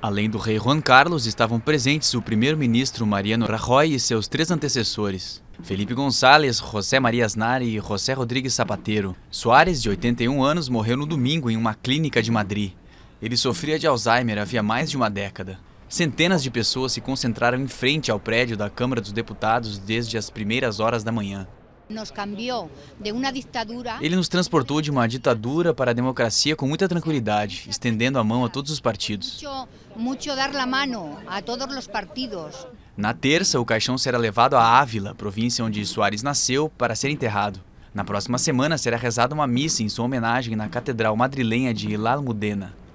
Além do rei Juan Carlos, estavam presentes o primeiro-ministro Mariano Rajoy e seus três antecessores, Felipe Gonçalves, José Maria Aznar e José Rodrigues Zapatero. Soares, de 81 anos, morreu no domingo em uma clínica de Madrid. Ele sofria de Alzheimer havia mais de uma década. Centenas de pessoas se concentraram em frente ao prédio da Câmara dos Deputados desde as primeiras horas da manhã. Ele nos transportou de uma ditadura para a democracia com muita tranquilidade, estendendo a mão a todos os partidos. Na terça, o caixão será levado à Ávila, província onde Soares nasceu, para ser enterrado. Na próxima semana será rezada uma missa em sua homenagem na Catedral Madrilenha de La Almudena.